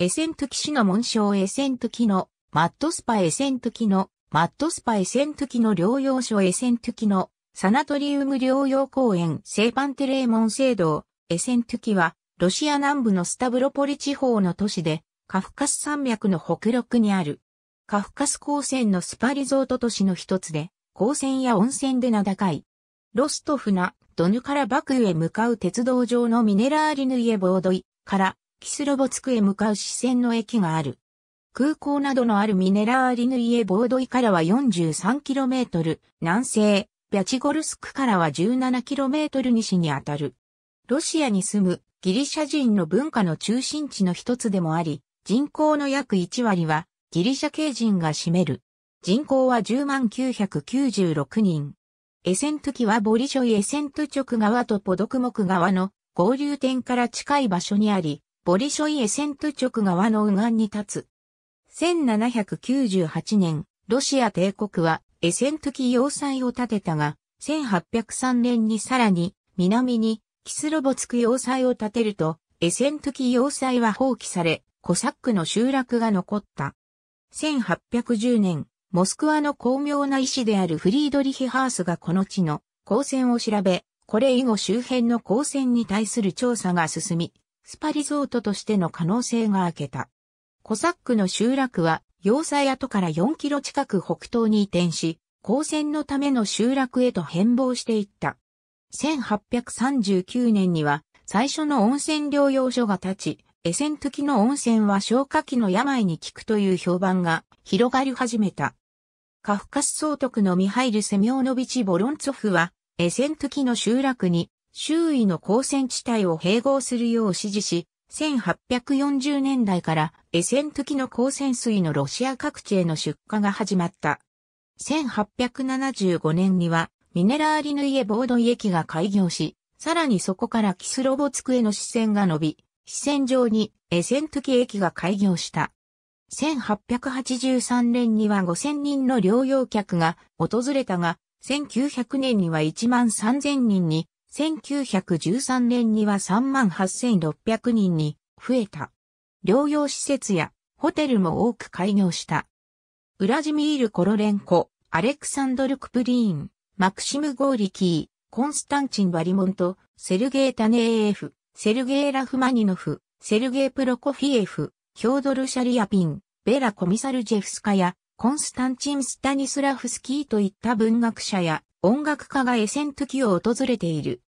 エセントキ市の紋章エセントキの、マットスパエセントキの、マットスパエセントキの療養所エセントキの、サナトリウム療養公園セーパンテレーモン聖堂、エセントキは、ロシア南部のスタブロポリ地方の都市で、カフカス山脈の北陸にある、カフカス高専のスパリゾート都市の一つで、高専や温泉で名高い。ロストフナ、ドヌからバクへ向かう鉄道上のミネラーリヌイエボードイから、キスロボツクへ向かう支線の駅がある。空港などのあるミネラーリヌイエボードイからは 43km 南西、ビャチゴルスクからは 17km 西にあたる。ロシアに住むギリシャ人の文化の中心地の一つでもあり、人口の約1割はギリシャ系人が占める。人口は10996人。エセントキはボリショイエセント直川とポドクモク川の合流点から近い場所にあり、ボリショイエセント直側の右岸に立つ。1798年、ロシア帝国はエセントキ要塞を建てたが、1803年にさらに南にキスロボツク要塞を建てると、エセントキ要塞は放棄され、コサックの集落が残った。1810年、モスクワの巧妙な医師であるフリードリヒ・ハースがこの地の光線を調べ、これ以後周辺の光線に対する調査が進み、スパリゾートとしての可能性が明けた。コサックの集落は、要塞跡から4キロ近く北東に移転し、交戦のための集落へと変貌していった。1839年には、最初の温泉療養所が立ち、エセントキの温泉は消化器の病に効くという評判が広がり始めた。カフカス総督のミハイル・セミョーノビチ・ボロンツォフは、エセントキの集落に周囲の高線地帯を併合するよう指示し、1840年代からエセントキの高線水のロシア各地への出荷が始まった。1875年にはミネラーリヌイエボードイ駅が開業し、さらにそこからキスロボツクへの支線が伸び、支線上にエセントキ駅が開業した。1883年には5000人の療養客が訪れたが、1900年には1万3000人に1913年には38,600人に増えた。療養施設やホテルも多く開業した。ウラジミール・コロレンコ、アレクサンドル・クプリーン、マクシム・ゴーリキー、コンスタンチン・バリモント、セルゲイ・タネーエフ、セルゲイ・ラフマニノフ、セルゲイ・プロコフィエフ、ヒョードル・シャリアピン、ベラ・コミサル・ジェフスカや、コンスタンチン・スタニスラフスキーといった文学者や音楽家がエセントキを訪れている。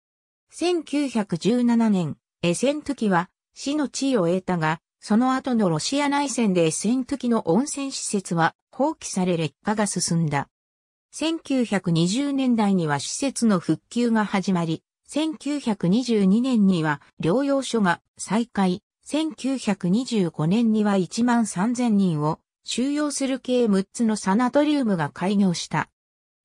1917年、エセントキは死の地位を得たが、その後のロシア内戦でエセントキの温泉施設は放棄され劣化が進んだ。1920年代には施設の復旧が始まり、1922年には療養所が再開、1925年には1万3000人を収容する計6つのサナトリウムが開業した。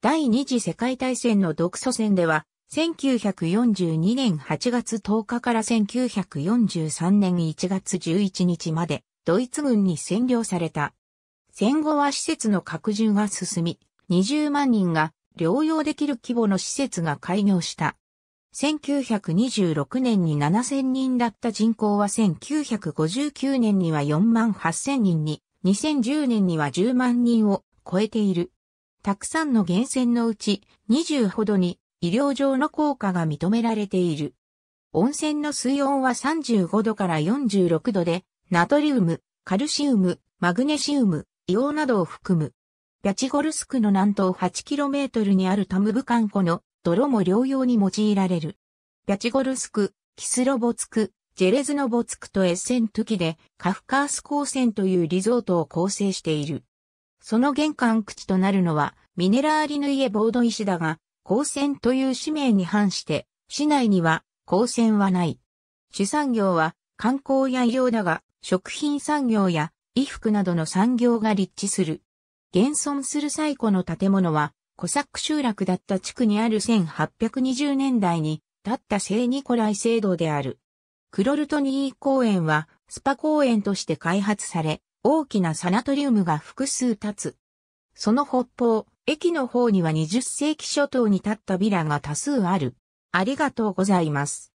第二次世界大戦の独ソ戦では、1942年8月10日から1943年1月11日まで、ドイツ軍に占領された。戦後は施設の拡充が進み、20万人が療養できる規模の施設が開業した。1926年に7000人だった人口は1959年には4万8000人に、2010年には10万人を超えている。たくさんの源泉のうち20ほどに医療上の効果が認められている。温泉の水温は35度から46度で、ナトリウム、カルシウム、マグネシウム、硫黄などを含む。ピャチゴルスクの南東 8km にあるタムブカン湖の泥も療養に用いられる。ピャチゴルスク、キスロボツク、ジェレズノボツクとエッセントキでカフカース高専というリゾートを構成している。その玄関口となるのは、ミネラーリヌイエボード石だが、鉱船という使命に反して、市内には鉱船はない。主産業は観光や医療だが、食品産業や衣服などの産業が立地する。現存する最古の建物は、コサック集落だった地区にある1820年代に、立った聖ニコライ聖堂である。クロルトニー公園は、スパ公園として開発され、大きなサナトリウムが複数立つ。その北方、駅の方には20世紀初頭に立ったビラが多数ある。ありがとうございます。